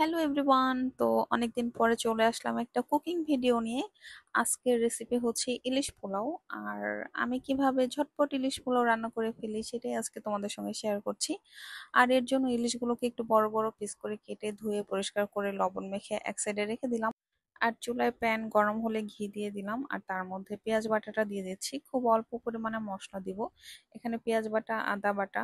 Hello everyone তো অনেকদিন পরে চলে আসলাম একটা কুকিং ভিডিও নিয়ে আজকের রেসিপি হচ্ছে ইলিশ পোলাও আর আমি কিভাবে ঝটপট ইলিশ পোলাও রান্না করে ফেলি সেটাই আজকে তোমাদের সঙ্গে শেয়ার করছি আর এর জন্য ইলিশগুলোকে একটু বড় বড় পিস করে কেটে ধুয়ে পরিষ্কার করে লবণ মেখে এক সাইডে রেখে দিলাম আর চুলায় প্যান গরম হলে ঘি দিয়ে দিলাম আর তার মধ্যে পেঁয়াজ বাটাটা দিয়ে দিচ্ছি খুব অল্প পরিমাণে মশলা দিব এখানে পেঁয়াজ বাটা আদা বাটা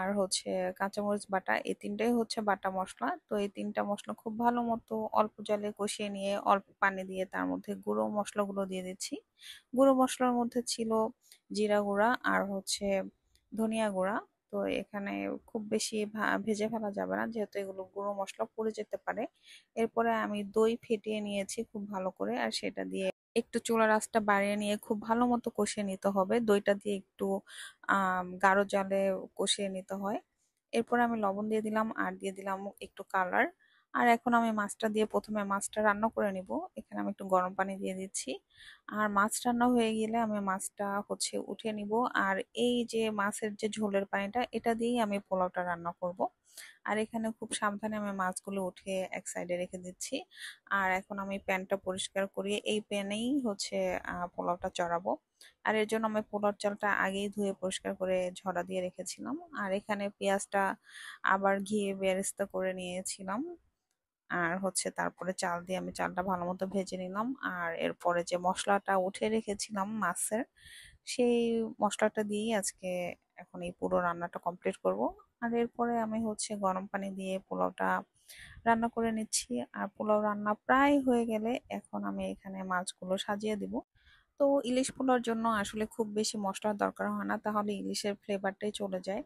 আর হচ্ছে কাঁচামরিচ বাটা এই তিনটাই হচ্ছে বাটা মশলা তো এই তিনটা মশলা খুব ভালো মতো অল্প জলে কষিয়ে নিয়ে অল্প পানি দিয়ে তার মধ্যে গুঁড়ো মশলাগুলো দিয়ে দিচ্ছি গুঁড়ো মশলার মধ্যে ছিল জিরা গুঁড়া আর হচ্ছে ধনিয়া গুঁড়া তো এখানে খুব বেশি ভেজে ফেলা যাবে না যেহেতু এগুলো গুঁড়ো মশলা পড়ে যেতে পারে এরপরে আমি দই ফেটিয়ে নিয়েছি খুব ভালো করে আর সেটা দিয়ে একটু চুলার আঁচটা বাড়িয়ে নিয়ে খুব ভালো মতো কষিয়ে নিতে হবে দইটা দিয়ে একটু গাঢ় জলে কষিয়ে নিতে হয় এরপর আমি লবণ দিয়ে দিলাম আর দিয়ে দিলাম একটু কালার আর এখন আমি মাছটা দিয়ে প্রথমে মাছটা রান্না করে নিব এখানে আমি একটু গরম পানি দিয়ে দিচ্ছি আর মাছ রান্না হয়ে গেলে আমি মাছটা হচ্ছে উঠে নিব আর এই যে মাছের যে ঝোলের পানিটা এটা দিয়েই আমি পোলাওটা রান্না করব। আর এখানে খুব সাবধানে আমি মাছগুলো উঠে এক সাইডে রেখে দিচ্ছি আর এখন আমি প্যানটা পরিষ্কার করে এই প্যানেই হচ্ছে পোলাওটা চড়াবো আর এর জন্য আমি পোলার চালটা আগেই ধুয়ে পরিষ্কার করে ঝরা দিয়ে রেখেছিলাম আর এখানে পেঁয়াজটা আবার ঘিয়ে বেরেস্তা করে নিয়েছিলাম আর হচ্ছে তারপরে চাল দিয়ে আমি চালটা ভালো মতো ভেজে নিলাম আর এরপরে যে মশলাটা উঠে রেখেছিলাম মাছের সেই মশলাটা দিয়েই আজকে এখন এই পুরো রান্নাটা কমপ্লিট করব আর এরপরে আমি হচ্ছে গরম পানি দিয়ে পোলাওটা রান্না করে নিচ্ছি আর পোলাও রান্না প্রায় হয়ে গেলে এখন আমি এখানে মাছগুলো সাজিয়ে দিব তো ইলিশ পোলার জন্য আসলে খুব বেশি মশলার দরকার হয় না তাহলে ইলিশের ফ্লেভারটাই চলে যায়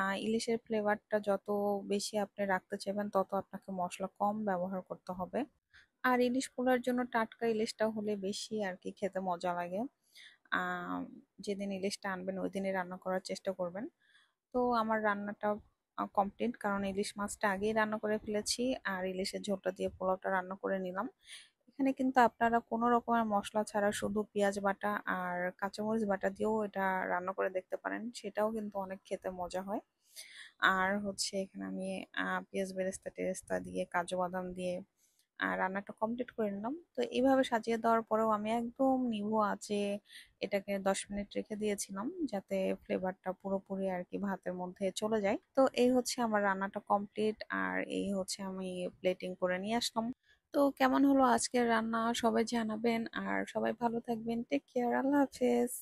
আর ইলিশের ফ্লেভারটা যত বেশি আপনি রাখতে চাইবেন তত আপনাকে মশলা কম ব্যবহার করতে হবে আর ইলিশ পোলার জন্য টাটকা ইলিশটা হলে বেশি আর কি খেতে মজা লাগে যেদিন ইলিশটা আনবেন ওই দিনই রান্না করার চেষ্টা করবেন তো আমার রান্নাটা কমপ্লিট কারণ ইলিশ মাছটা আগেই রান্না করে ফেলেছি আর ইলিশের ঝোলটা দিয়ে পোলাওটা রান্না করে নিলাম এখানে কিন্তু আপনারা কোনো রকমের মশলা ছাড়া শুধু পেঁয়াজ বাটা আর কাঁচামরিচ বাটা দিয়েও এটা রান্না করে দেখতে পারেন সেটাও কিন্তু অনেক খেতে মজা হয় আর হচ্ছে এখানে আমি পেঁয়াজ বেরেস্তা টেরেস্তা দিয়ে কাজু বাদাম দিয়ে আর রান্নাটা কমপ্লিট করে নিলাম তো এইভাবে সাজিয়ে দেওয়ার পরেও আমি একদম নিভু আছে এটাকে দশ মিনিট রেখে দিয়েছিলাম যাতে ফ্লেভারটা পুরোপুরি আর কি ভাতের মধ্যে চলে যায় তো এই হচ্ছে আমার রান্নাটা কমপ্লিট আর এই হচ্ছে আমি প্লেটিং করে নিয়ে আসলাম তো কেমন হলো আজকের রান্না সবাই জানাবেন আর সবাই ভালো থাকবেন টেক কেয়ার আল্লাহ হাফেজ